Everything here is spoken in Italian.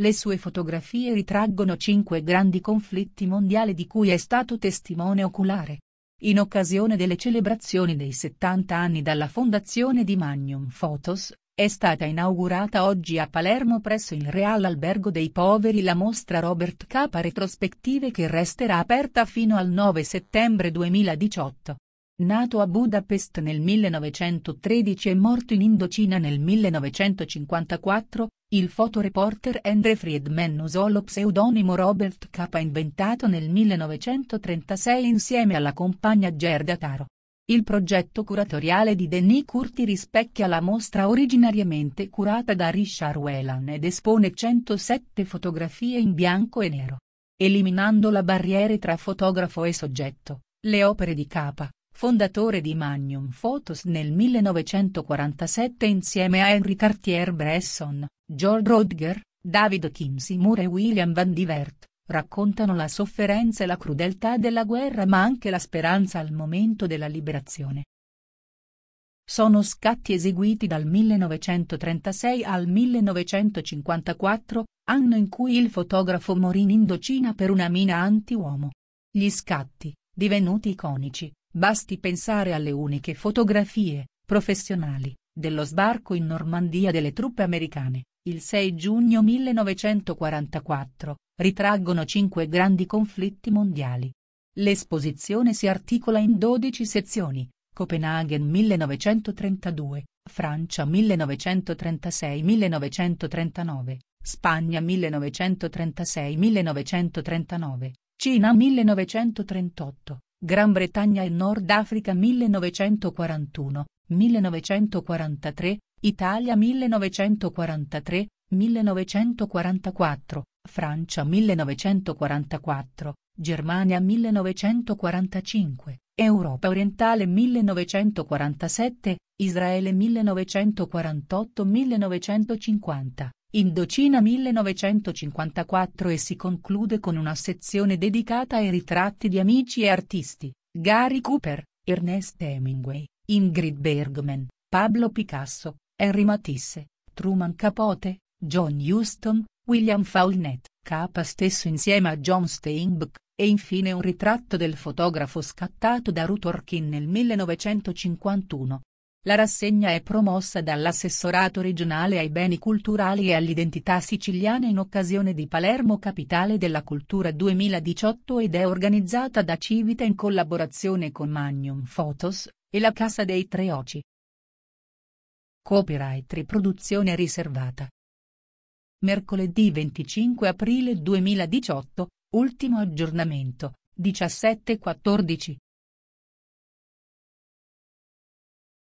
Le sue fotografie ritraggono cinque grandi conflitti mondiali di cui è stato testimone oculare. In occasione delle celebrazioni dei 70 anni dalla fondazione di Magnum Photos, è stata inaugurata oggi a Palermo presso il Real Albergo dei Poveri la mostra Robert Capa Retrospettive che resterà aperta fino al 9 settembre 2018 nato a Budapest nel 1913 e morto in Indocina nel 1954, il fotoreporter Andre Friedman usò lo pseudonimo Robert K. inventato nel 1936 insieme alla compagna Gerda Taro. Il progetto curatoriale di Denis Curti rispecchia la mostra originariamente curata da Richard Whelan ed espone 107 fotografie in bianco e nero. Eliminando la barriera tra fotografo e soggetto, le opere di Capa, fondatore di Magnum Photos nel 1947 insieme a Henri Cartier-Bresson, George Rodger, David Kim Seymour e William Van Divert, raccontano la sofferenza e la crudeltà della guerra ma anche la speranza al momento della liberazione. Sono scatti eseguiti dal 1936 al 1954, anno in cui il fotografo morì in Indocina per una mina anti-uomo. Gli scatti, divenuti iconici, Basti pensare alle uniche fotografie, professionali, dello sbarco in Normandia delle truppe americane, il 6 giugno 1944, ritraggono cinque grandi conflitti mondiali. L'esposizione si articola in 12 sezioni, Copenaghen 1932, Francia 1936-1939, Spagna 1936-1939, Cina 1938, Gran Bretagna e Nord Africa 1941, 1943, Italia 1943, 1944, Francia 1944, Germania 1945, Europa orientale 1947, Israele 1948-1950. Indocina 1954 e si conclude con una sezione dedicata ai ritratti di amici e artisti, Gary Cooper, Ernest Hemingway, Ingrid Bergman, Pablo Picasso, Henry Matisse, Truman Capote, John Huston, William Faulnet, Capa stesso insieme a John Steinbeck, e infine un ritratto del fotografo scattato da Ruth Orkin nel 1951. La rassegna è promossa dall'assessorato regionale ai beni culturali e all'identità siciliana in occasione di Palermo Capitale della Cultura 2018 ed è organizzata da Civita in collaborazione con Magnum Photos, e la Casa dei Tre Oci. Copyright riproduzione riservata. Mercoledì 25 aprile 2018, ultimo aggiornamento, 17.14.